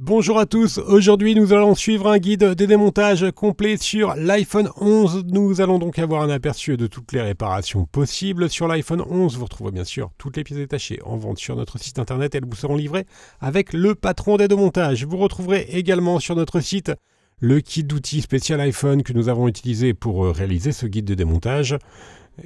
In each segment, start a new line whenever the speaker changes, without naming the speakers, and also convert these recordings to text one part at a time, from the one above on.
Bonjour à tous, aujourd'hui nous allons suivre un guide de démontage complet sur l'iPhone 11. Nous allons donc avoir un aperçu de toutes les réparations possibles sur l'iPhone 11. Vous retrouverez bien sûr toutes les pièces détachées en vente sur notre site internet, elles vous seront livrées avec le patron des montages. Vous retrouverez également sur notre site le kit d'outils spécial iPhone que nous avons utilisé pour euh, réaliser ce guide de démontage.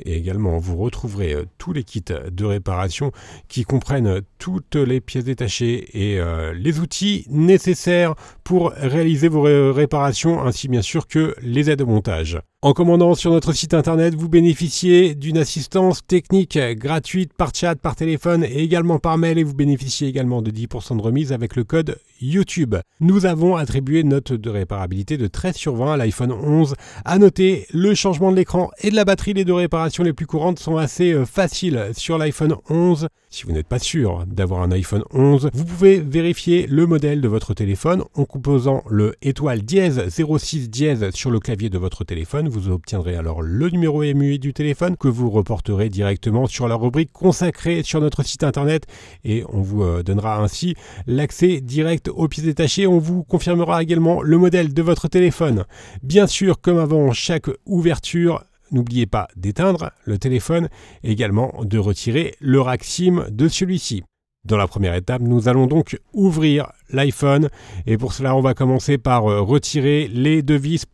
Et également, vous retrouverez euh, tous les kits de réparation qui comprennent euh, toutes les pièces détachées et euh, les outils nécessaires pour réaliser vos réparations, ainsi bien sûr que les aides au montage. En commandant sur notre site internet, vous bénéficiez d'une assistance technique gratuite par chat, par téléphone et également par mail et vous bénéficiez également de 10% de remise avec le code YouTube. Nous avons attribué une note de réparabilité de 13 sur 20 à l'iPhone 11. À noter, le changement de l'écran et de la batterie, les deux réparations les plus courantes sont assez euh, faciles sur l'iPhone 11. Si vous n'êtes pas sûr d'avoir un iPhone 11, vous pouvez vérifier le modèle de votre téléphone en composant le étoile dièse 06 dièse sur le clavier de votre téléphone. Vous obtiendrez alors le numéro MUI du téléphone que vous reporterez directement sur la rubrique consacrée sur notre site internet et on vous euh, donnera ainsi l'accès direct aux pièces détachées. On vous confirmera également le modèle de votre téléphone. Bien sûr, comme avant chaque ouverture, n'oubliez pas d'éteindre le téléphone et également de retirer le raxime de celui-ci. Dans la première étape, nous allons donc ouvrir l'iPhone et pour cela, on va commencer par euh, retirer les deux vis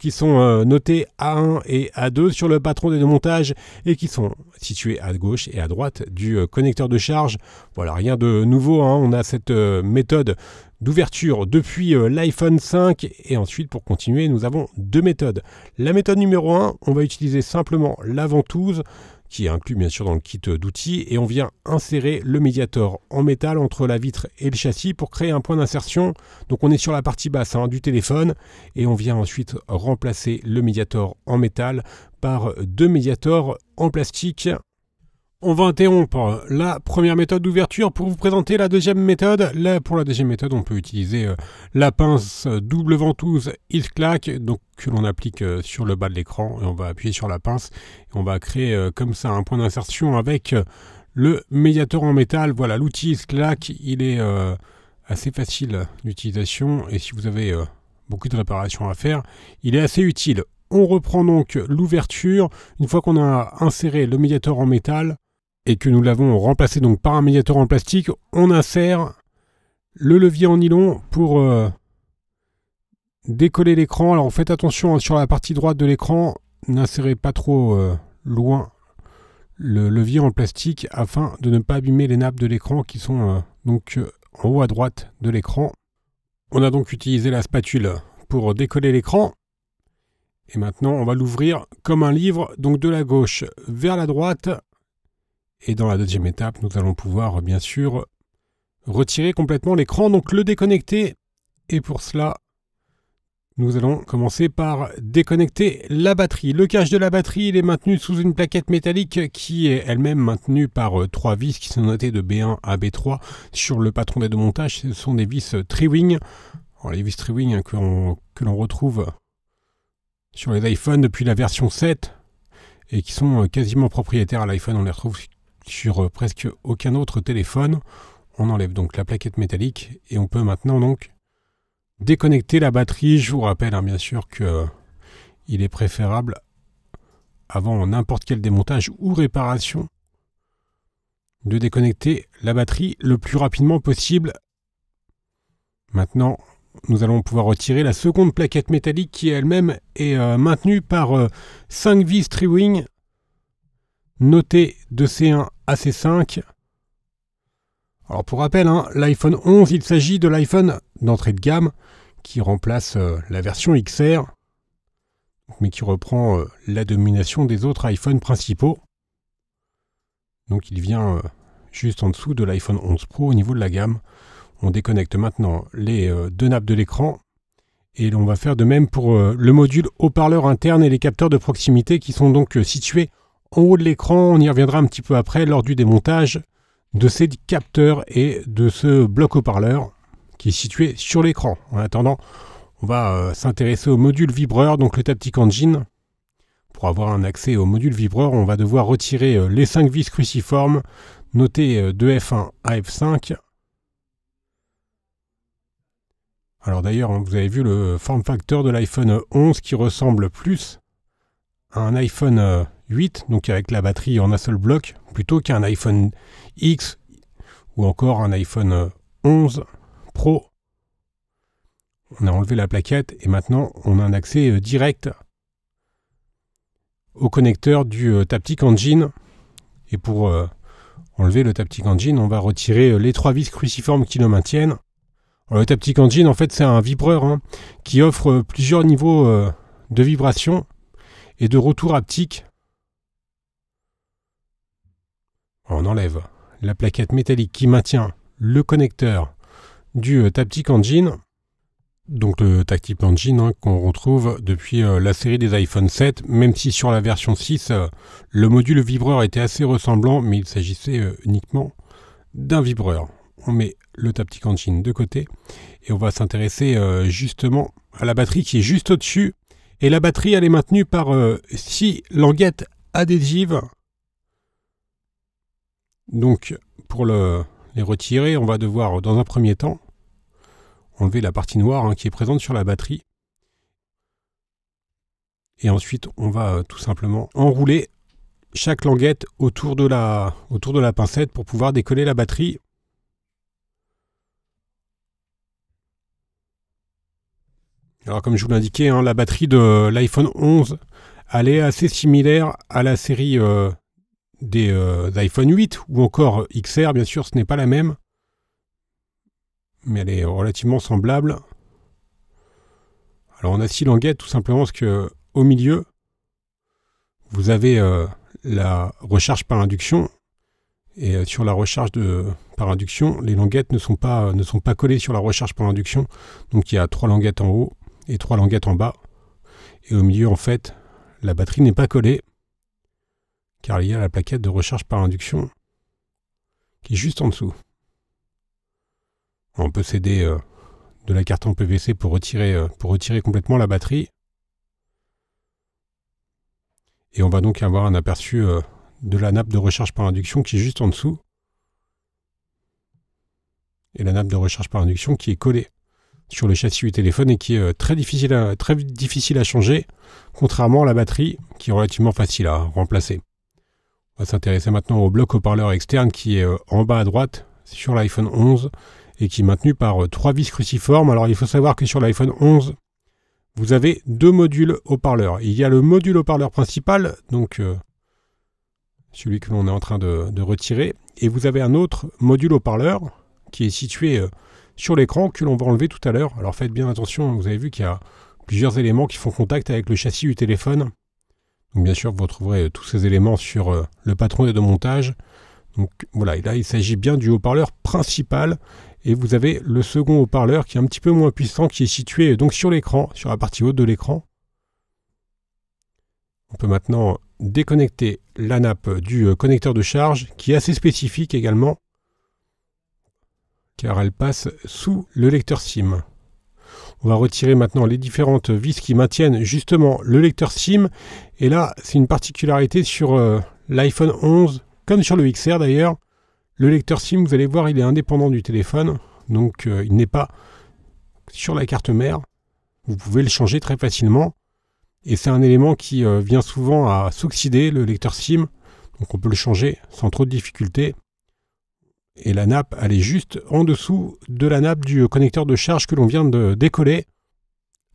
qui sont euh, notées A1 et A2 sur le patron des deux montages et qui sont situées à gauche et à droite du euh, connecteur de charge. Voilà, rien de nouveau, hein. on a cette méthode d'ouverture depuis l'iPhone 5 et ensuite pour continuer, nous avons deux méthodes. La méthode numéro 1, on va utiliser simplement la ventouse qui est inclus bien sûr dans le kit d'outils, et on vient insérer le médiator en métal entre la vitre et le châssis pour créer un point d'insertion. Donc on est sur la partie basse hein, du téléphone, et on vient ensuite remplacer le médiator en métal par deux médiators en plastique on va interrompre la première méthode d'ouverture pour vous présenter la deuxième méthode. Là, pour la deuxième méthode, on peut utiliser euh, la pince euh, double ventouse Il donc que l'on applique euh, sur le bas de l'écran et on va appuyer sur la pince et on va créer comme ça un point d'insertion avec le médiateur en métal. Voilà, l'outil Hit il est assez facile d'utilisation et si vous avez beaucoup de réparations à faire, il est assez utile. On reprend donc l'ouverture. Une fois qu'on a inséré le médiateur en métal, et que nous l'avons remplacé donc par un médiateur en plastique, on insère le levier en nylon pour euh, décoller l'écran. Alors faites attention hein, sur la partie droite de l'écran, n'insérez pas trop euh, loin le levier en plastique afin de ne pas abîmer les nappes de l'écran qui sont euh, donc en haut à droite de l'écran. On a donc utilisé la spatule pour décoller l'écran. Et maintenant, on va l'ouvrir comme un livre, donc de la gauche vers la droite. Et dans la deuxième étape, nous allons pouvoir bien sûr retirer complètement l'écran, donc le déconnecter. Et pour cela, nous allons commencer par déconnecter la batterie. Le cache de la batterie, il est maintenu sous une plaquette métallique qui est elle-même maintenue par euh, trois vis qui sont notées de B1 à B3 sur le patron des deux montages. Ce sont des vis euh, Triwing, wing les vis tri hein, que l'on retrouve sur les iPhones depuis la version 7 et qui sont euh, quasiment propriétaires à l'iPhone. On les retrouve sur euh, presque aucun autre téléphone. On enlève donc la plaquette métallique et on peut maintenant donc déconnecter la batterie. Je vous rappelle hein, bien sûr que euh, il est préférable avant n'importe quel démontage ou réparation de déconnecter la batterie le plus rapidement possible. Maintenant, nous allons pouvoir retirer la seconde plaquette métallique qui elle-même est euh, maintenue par 5 vis Treewing notées de C1 AC5. Alors pour rappel, hein, l'iPhone 11, il s'agit de l'iPhone d'entrée de gamme qui remplace euh, la version XR, mais qui reprend euh, la domination des autres iPhones principaux. Donc il vient euh, juste en dessous de l'iPhone 11 Pro au niveau de la gamme. On déconnecte maintenant les deux nappes de l'écran et on va faire de même pour le module haut-parleur interne et les capteurs de proximité qui sont donc situés en haut de l'écran, on y reviendra un petit peu après lors du démontage de ces capteurs et de ce bloc haut-parleur qui est situé sur l'écran. En attendant, on va euh, s'intéresser au module vibreur, donc le Taptic Engine. Pour avoir un accès au module vibreur, on va devoir retirer euh, les 5 vis cruciformes notées 2 euh, F1 à F5. Alors d'ailleurs, hein, vous avez vu le form factor de l'iPhone 11 qui ressemble plus à un iPhone donc avec la batterie en un seul bloc, plutôt qu'un iPhone X ou encore un iPhone 11 euh, Pro. On a enlevé la plaquette et maintenant on a un accès euh, direct au connecteur du euh, Taptic Engine. Et pour enlever le Taptic Engine, on va retirer les trois vis cruciformes qui le maintiennent. le Taptic Engine, en fait, c'est un vibreur hein, qui offre plusieurs niveaux de vibration et de retour haptique on enlève la plaquette métallique qui maintient le connecteur du euh, Taptic Engine, donc le Taptic Engine hein, qu'on retrouve depuis euh, la série des iPhone 7, même si sur la version 6, euh, le module vibreur était assez ressemblant, mais il s'agissait uniquement d'un vibreur. On met le Taptic Engine de côté et on va s'intéresser justement à la batterie qui est juste au-dessus. Et la batterie, elle est maintenue par 6 languettes adhésives donc pour les retirer, on va devoir dans un premier temps enlever la partie noire hein, qui est présente sur la batterie. Et ensuite, on va euh, tout simplement enrouler chaque languette autour de, la, autour de la pincette pour pouvoir décoller la batterie. Alors comme je vous l'indiquais, hein, la batterie de l'iPhone 11, elle est assez similaire à la série euh, des euh, iPhone 8 ou encore XR, bien sûr, ce n'est pas la même, mais elle est relativement semblable. Alors on a six languettes tout simplement parce que au milieu, vous avez euh, la recharge par induction. Et euh, sur la recharge de, par induction, les languettes ne sont, pas, ne sont pas collées sur la recharge par induction. Donc il y a trois languettes en haut et trois languettes en bas. Et au milieu, en fait, la batterie n'est pas collée car il y a la plaquette de recherche par induction qui est juste en dessous. On peut céder euh, de la carte en PVC pour retirer, euh, pour retirer complètement la batterie. Et on va donc avoir un aperçu euh, de la nappe de recharge par induction qui est juste en dessous. Et la nappe de recharge par induction qui est collée sur le châssis du téléphone et qui est très difficile très difficile à changer, contrairement à la batterie qui est relativement facile à remplacer. On va s'intéresser maintenant au bloc haut-parleur externe qui est euh, en bas à droite sur l'iPhone 11 et qui est maintenu par euh, trois vis cruciformes. Alors il faut savoir que sur l'iPhone 11, vous avez deux modules haut-parleurs. Il y a le module haut-parleur principal, donc euh, celui que l'on est en train de, retirer, et vous avez un autre module haut-parleur qui est situé sur l'écran que l'on va enlever tout à l'heure. Alors faites bien attention, vous avez vu qu'il y a plusieurs éléments qui font contact avec le châssis du téléphone bien sûr, vous retrouverez euh, tous ces éléments sur euh, le patron de montage. Donc voilà, là il s'agit bien du haut-parleur principal et vous avez le second haut-parleur qui est un petit peu moins puissant, qui est situé euh, donc sur l'écran, sur la partie haute de l'écran. On peut maintenant déconnecter la nappe du connecteur de charge qui est assez spécifique également car elle passe sous le lecteur SIM. On va retirer maintenant les différentes vis qui maintiennent justement le lecteur SIM. Et là, c'est une particularité sur euh, l'iPhone 11, comme sur le XR d'ailleurs. Le lecteur SIM, vous allez voir, il est indépendant du téléphone. Donc euh, il n'est pas sur la carte mère. Vous pouvez le changer très facilement. Et c'est un élément qui euh, vient souvent à s'oxyder, le lecteur SIM. Donc on peut le changer sans trop de difficultés et la nappe, elle est juste en dessous de la nappe du euh, connecteur de charge que l'on vient de décoller.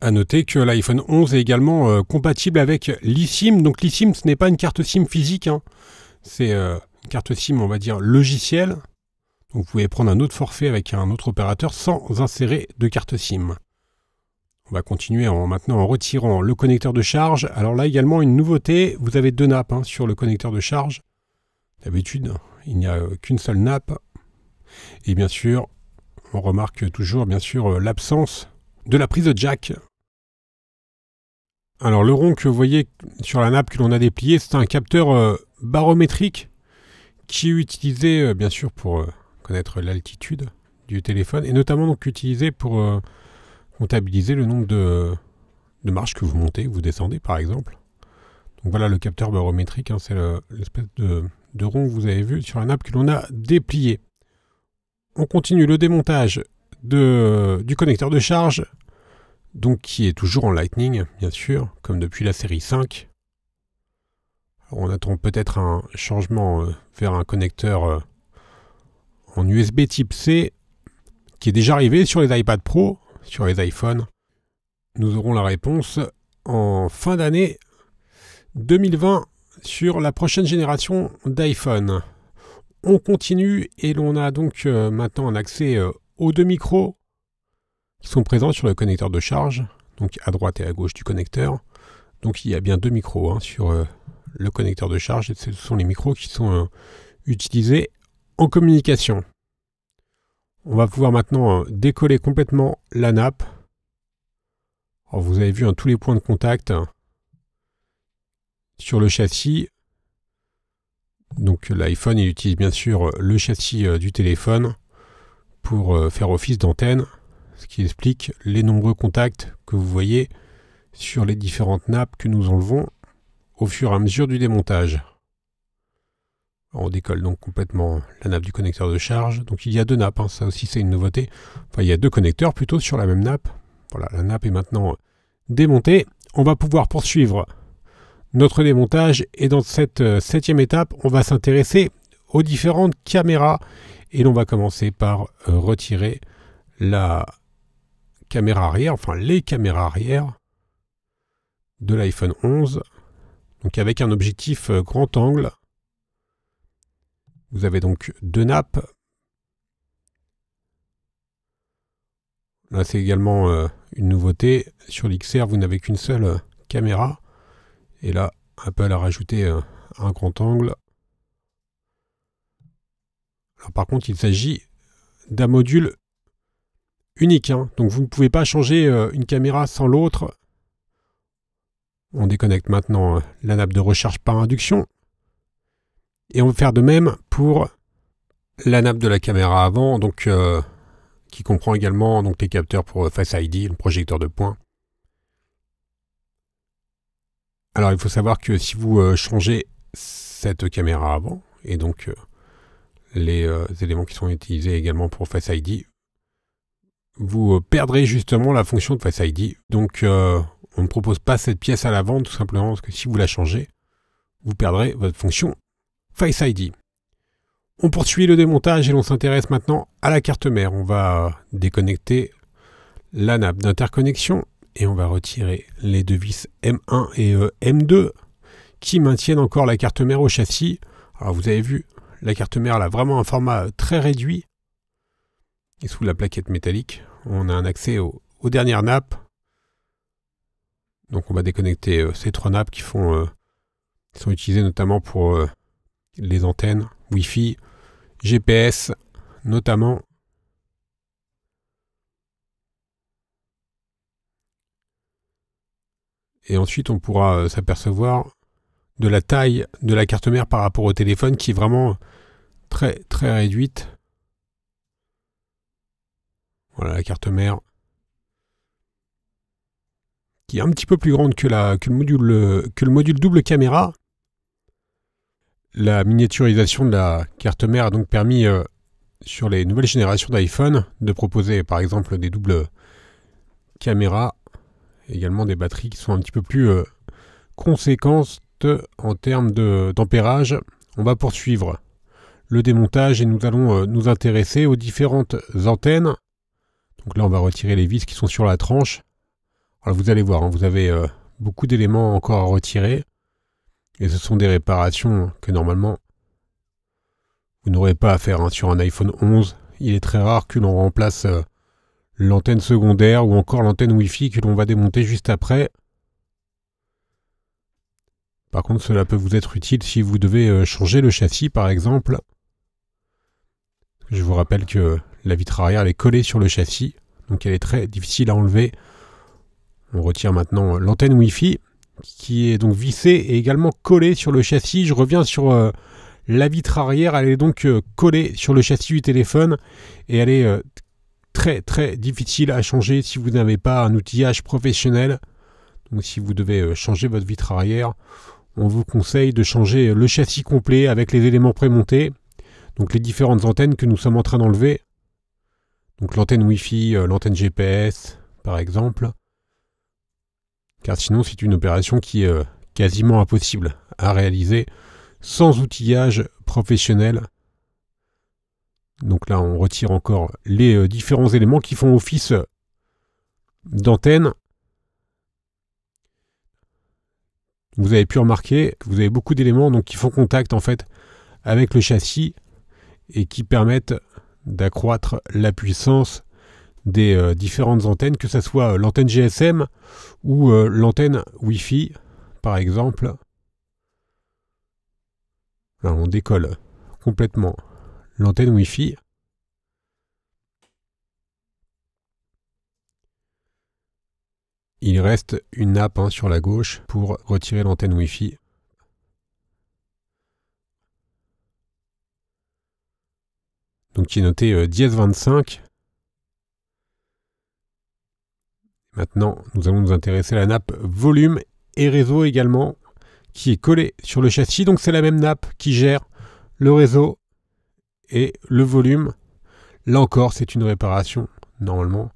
A noter que l'iPhone 11 est également euh, compatible avec l'eSIM. Donc l'eSIM, ce n'est pas une carte SIM physique, hein. c'est euh, une carte SIM, on va dire, logicielle. Donc vous pouvez prendre un autre forfait avec un autre opérateur sans insérer de carte SIM. On va continuer en, maintenant en retirant le connecteur de charge. Alors là également une nouveauté, vous avez deux nappes hein, sur le connecteur de charge. D'habitude, il n'y a qu'une seule nappe. Et bien sûr, on remarque toujours bien sûr euh, l'absence de la prise de jack. Alors le rond que vous voyez sur la nappe que l'on a déplié, c'est un capteur euh, barométrique qui est utilisé euh, bien sûr pour connaître l'altitude du téléphone et notamment donc utilisé pour comptabiliser le nombre de, marches que vous montez, que vous descendez par exemple. Donc voilà le capteur barométrique, hein, c'est l'espèce de, rond que vous avez vu sur la nappe que l'on a déplié on continue le démontage de, euh, du connecteur de charge, donc qui est toujours en Lightning, bien sûr, comme depuis la série 5. on attend peut-être un changement euh, vers un connecteur euh, en USB type C, qui est déjà arrivé sur les iPad Pro, sur les iPhones. Nous aurons la réponse en fin d'année 2020 sur la prochaine génération d'iPhone on continue et l'on a donc euh, maintenant un accès euh, aux deux micros qui sont présents sur le connecteur de charge, donc à droite et à gauche du connecteur. Donc il y a bien deux micros hein, sur euh, le connecteur de charge et ce sont les micros qui sont utilisés en communication. On va pouvoir maintenant décoller complètement la nappe. vous avez vu hein, tous les points de contact hein, sur le châssis. Donc euh, l'iPhone, il utilise bien sûr euh, le châssis euh, du téléphone pour faire office d'antenne, ce qui explique les nombreux contacts que vous voyez sur les différentes nappes que nous enlevons au fur et à mesure du démontage. On décolle donc complètement la nappe du connecteur de charge. Donc il y a deux nappes, hein. ça aussi c'est une nouveauté. Enfin il y a deux connecteurs plutôt sur la même nappe. Voilà, la nappe est maintenant démontée. On va pouvoir poursuivre notre démontage. Et dans cette euh, septième étape, on va s'intéresser aux différentes caméras. Et on va commencer par euh, retirer la caméra arrière, enfin les caméras arrière de l'iPhone 11. Donc avec un objectif euh, grand angle. Vous avez donc deux nappes. Là c'est également une nouveauté. Sur l'XR, vous n'avez qu'une seule caméra. Et là, Apple a rajouté euh, un grand angle. par contre, il s'agit d'un module unique. Hein. Donc vous ne pouvez pas changer euh, une caméra sans l'autre. On déconnecte maintenant euh, la nappe de recharge par induction. Et on va faire de même pour la nappe de la caméra avant, donc, qui comprend également donc, les capteurs pour Face ID, le projecteur de points, Alors il faut savoir que si vous euh, changez cette caméra avant, et donc euh, euh, les éléments qui sont utilisés également pour Face ID, vous perdrez justement la fonction de Face ID. Donc on ne propose pas cette pièce à la vente tout simplement parce que si vous la changez, vous perdrez votre fonction Face ID. On poursuit le démontage et l'on s'intéresse maintenant à la carte mère. On va déconnecter la nappe d'interconnexion et on va retirer les euh, deux vis M1 et M2 qui maintiennent encore la carte mère au châssis. Alors vous avez vu, la carte mère elle a vraiment un format euh, très réduit. Et sous la plaquette métallique, on a un accès aux dernières nappes. Donc on va déconnecter euh, ces trois nappes qui font qui sont utilisées notamment pour les antennes Wi-Fi, GPS notamment et ensuite on pourra euh, s'apercevoir de la taille de la carte mère par rapport au téléphone qui est vraiment très très réduite. Voilà la carte mère qui est un petit peu plus grande que, le, module, double caméra. La miniaturisation de la carte mère a donc permis euh, sur les nouvelles générations d'iPhone de proposer par exemple des doubles caméras également des batteries qui sont un petit peu plus euh, conséquentes en termes d'ampérage. On va poursuivre le démontage et nous allons euh, nous intéresser aux différentes antennes. Donc là, on va retirer les vis qui sont sur la tranche. Alors vous allez voir, hein, vous avez euh, beaucoup d'éléments encore à retirer. Et ce sont des réparations que normalement, vous n'aurez pas à faire hein, sur un iPhone 11. Il est très rare que l'on remplace l'antenne secondaire ou encore l'antenne Wi-Fi que l'on va démonter juste après. Par contre, cela peut vous être utile si vous devez euh, changer le châssis, par exemple. Je vous rappelle que la vitre arrière elle est collée sur le châssis, donc elle est très difficile à enlever. On retire maintenant l'antenne Wi-Fi, qui est donc vissée et également collée sur le châssis. Je reviens sur euh, la vitre arrière, elle est donc euh, collée sur le châssis du téléphone et elle est très très difficile à changer si vous n'avez pas un outillage professionnel. Donc si vous devez euh, changer votre vitre arrière, on vous conseille de changer le châssis complet avec les éléments prémontés, donc les différentes antennes que nous sommes en train d'enlever. Donc l'antenne Wi-Fi, euh, l'antenne GPS par exemple. Car sinon c'est une opération qui est euh, quasiment impossible à réaliser sans outillage professionnel. Donc là, on retire encore les euh, différents éléments qui font office euh, d'antenne. Vous avez pu remarquer que vous avez beaucoup d'éléments qui font contact en fait avec le châssis et qui permettent d'accroître la puissance des euh, différentes antennes, que ce soit l'antenne GSM ou l'antenne Wi-Fi, par exemple. on décolle complètement l'antenne Wi-Fi. Il reste une nappe hein, sur la gauche pour retirer l'antenne Wi-Fi. Donc qui est noté 1025. Euh, Maintenant, nous allons nous intéresser à la nappe volume et réseau également, qui est collée sur le châssis. Donc c'est la même nappe qui gère le réseau et le volume, là encore, c'est une réparation, normalement,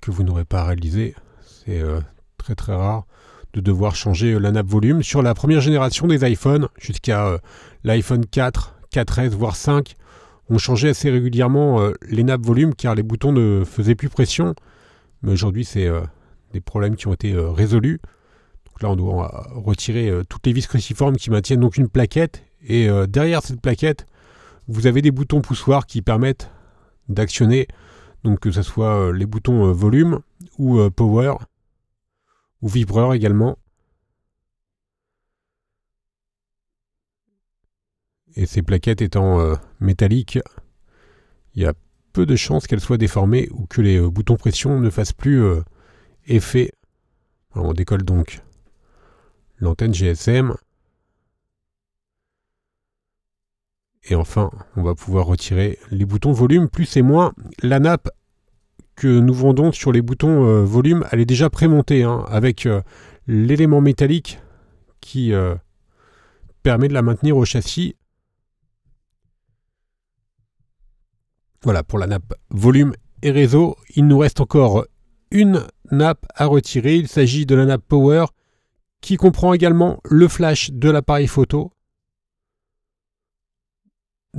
que vous n'aurez pas réalisé. C'est euh, très très rare de devoir changer euh, la nappe volume. Sur la première génération des iPhones, jusqu'à euh, l'iPhone 4, 4S, voire 5, on changeait assez régulièrement les nappes volume car les boutons ne faisaient plus pression. Mais aujourd'hui, c'est des problèmes qui ont été résolus. Donc là, on doit retirer toutes les vis cruciformes qui maintiennent donc une plaquette. Et derrière cette plaquette, vous avez des boutons poussoirs qui permettent d'actionner, donc que ce soit euh, les boutons euh, volume ou euh, power ou vibreur également. Et ces plaquettes étant métalliques, il y a peu de chances qu'elles soient déformées ou que les boutons pression ne fassent plus effet. on décolle donc l'antenne GSM. Et enfin, on va pouvoir retirer les boutons volume plus et moins. La nappe que nous vendons sur les boutons euh, volume, elle est déjà prémontée hein, avec euh, l'élément métallique qui euh, permet de la maintenir au châssis. Voilà pour la nappe volume et réseau. Il nous reste encore une nappe à retirer. Il s'agit de la nappe Power qui comprend également le flash de l'appareil photo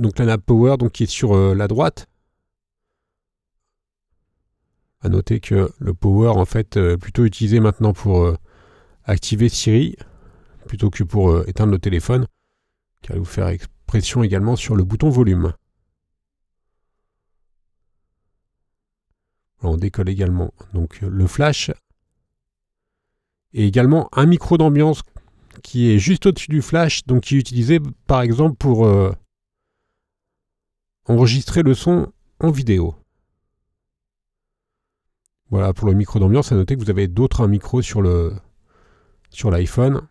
donc la nappe power donc, qui est sur euh, la droite. À noter que le power en fait est euh, plutôt utilisé maintenant pour euh, activer Siri plutôt que pour éteindre le téléphone car vous faire pression également sur le bouton volume. on décolle également donc le flash et également un micro d'ambiance qui est juste au-dessus du flash donc qui est utilisé par exemple pour enregistrer le son en vidéo. Voilà pour le micro d'ambiance. À noter que vous avez d'autres hein, micros sur le sur l'iPhone.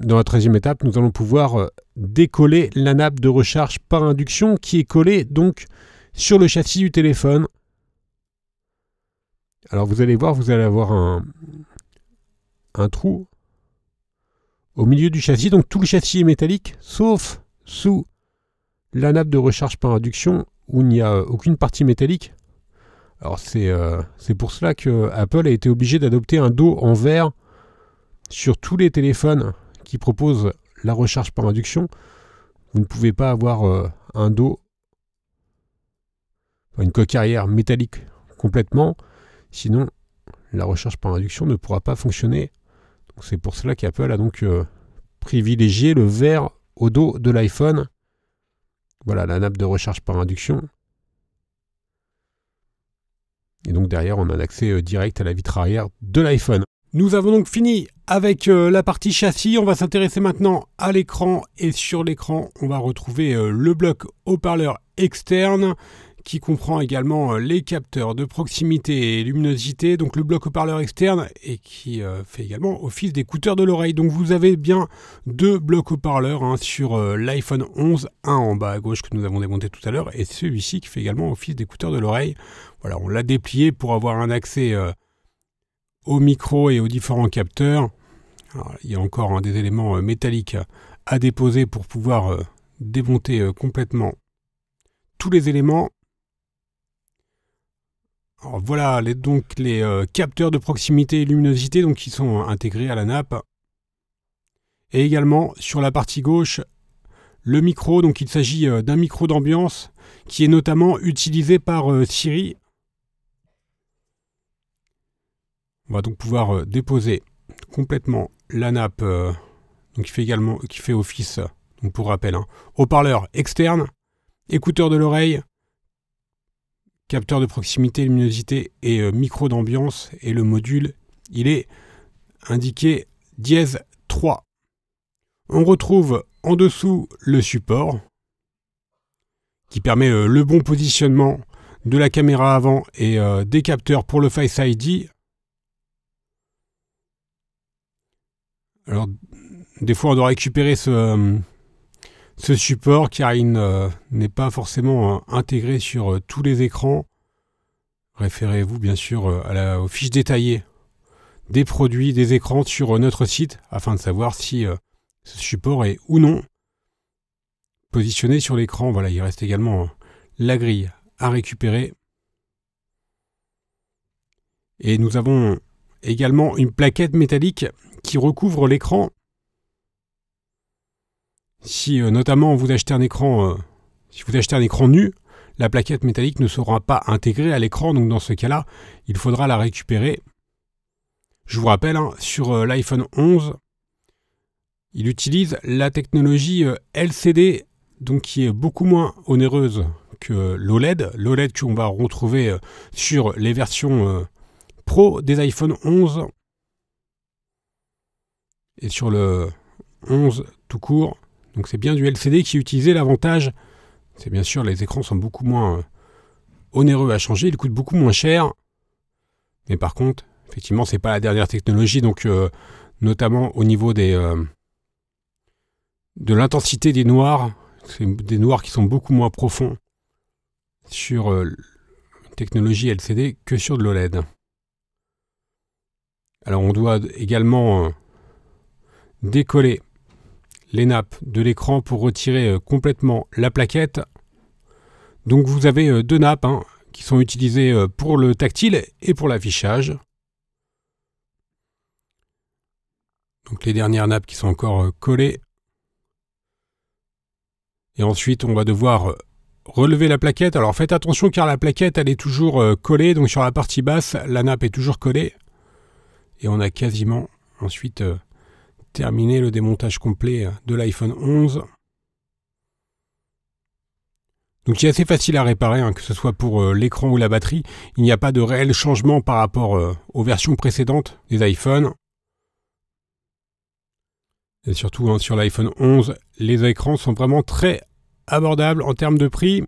Dans la 13 étape, nous allons pouvoir euh, décoller la nappe de recharge par induction qui est collée donc sur le châssis du téléphone. Alors vous allez voir, vous allez avoir un, un trou au milieu du châssis, donc tout le châssis est métallique, sauf sous la nappe de recharge par induction où il n'y a euh, aucune partie métallique. Alors euh, c'est pour cela que Apple a été obligé d'adopter un dos en verre sur tous les téléphones qui proposent la recharge par induction. Vous ne pouvez pas avoir euh, un dos, une coque arrière métallique complètement, sinon la recharge par induction ne pourra pas fonctionner c'est pour cela qu'Apple a donc euh, privilégié le verre au dos de l'iPhone. Voilà la nappe de recharge par induction. Et donc derrière, on a un accès euh, direct à la vitre arrière de l'iPhone. Nous avons donc fini avec euh, la partie châssis. On va s'intéresser maintenant à l'écran. Et sur l'écran, on va retrouver le bloc haut-parleur externe qui comprend également euh, les capteurs de proximité et luminosité, donc le bloc haut-parleur externe et qui euh, fait également office d'écouteur de l'oreille. Donc vous avez bien deux blocs haut-parleurs hein, sur euh, l'iPhone 11, un en bas à gauche que nous avons démonté tout à l'heure et celui-ci qui fait également office d'écouteur de l'oreille. Voilà, on l'a déplié pour avoir un accès au micro et aux différents capteurs. il y a encore hein, des éléments métalliques à déposer pour pouvoir démonter complètement tous les éléments voilà, les, donc les euh, capteurs de proximité et luminosité donc, qui sont euh, intégrés à la nappe. Et également sur la partie gauche, le micro, donc il s'agit euh, d'un micro d'ambiance qui est notamment utilisé par Siri. On va donc pouvoir déposer complètement la nappe, donc qui fait également, qui fait office, donc pour rappel, hein, haut-parleur externe, écouteur de l'oreille, capteur de proximité, luminosité et euh, micro d'ambiance. Et le module, il est indiqué dièse 3. On retrouve en dessous le support qui permet euh, le bon positionnement de la caméra avant et euh, des capteurs pour le Face ID. Alors, des fois, on doit récupérer ce, ce support car il euh, n'est pas forcément hein, intégré sur euh, tous les écrans. Référez-vous bien sûr euh, à la, aux fiches détaillées des produits, des écrans sur notre site afin de savoir si ce support est ou non positionné sur l'écran. Voilà, il reste également hein, la grille à récupérer. Et nous avons également une plaquette métallique qui recouvre l'écran si euh, notamment vous achetez un écran, euh, si vous achetez un écran nu, la plaquette métallique ne sera pas intégrée à l'écran, donc dans ce cas-là, il faudra la récupérer. Je vous rappelle, hein, sur euh, l'iPhone 11, il utilise la technologie LCD, donc qui est beaucoup moins onéreuse que l'OLED, l'OLED qu'on va retrouver sur les versions Pro des iPhone 11 et sur le 11 tout court. Donc c'est bien du LCD qui est utilisé l'avantage. C'est bien sûr, les écrans sont beaucoup moins euh, onéreux à changer, ils coûtent beaucoup moins cher. Mais par contre, effectivement, c'est pas la dernière technologie, donc euh, notamment au niveau des euh, de l'intensité des noirs, c'est des noirs qui sont beaucoup moins profonds sur technologie LCD que sur de l'OLED. Alors on doit également décoller les nappes de l'écran pour retirer euh, complètement la plaquette. Donc vous avez euh, deux nappes hein, qui sont utilisées euh, pour le tactile et pour l'affichage. Donc les dernières nappes qui sont encore collées. Et ensuite on va devoir relever la plaquette. Alors faites attention car la plaquette elle est toujours collée, donc sur la partie basse la nappe est toujours collée. Et on a quasiment ensuite terminer le démontage complet de l'iPhone 11. Donc c'est assez facile à réparer, hein, que ce soit pour euh, l'écran ou la batterie. Il n'y a pas de réel changement par rapport euh, aux versions précédentes des iPhones. Et surtout hein, sur l'iPhone 11, les écrans sont vraiment très abordables en termes de prix.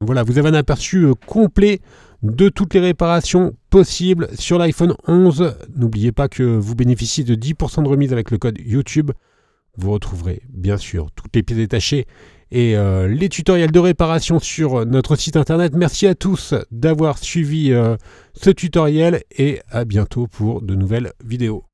Voilà, vous avez un aperçu euh, complet de toutes les réparations possibles sur l'iPhone 11. N'oubliez pas que vous bénéficiez de 10% de remise avec le code YouTube. Vous retrouverez bien sûr toutes les pièces détachées et euh, les tutoriels de réparation sur notre site internet. Merci à tous d'avoir suivi euh, ce tutoriel et à bientôt pour de nouvelles vidéos.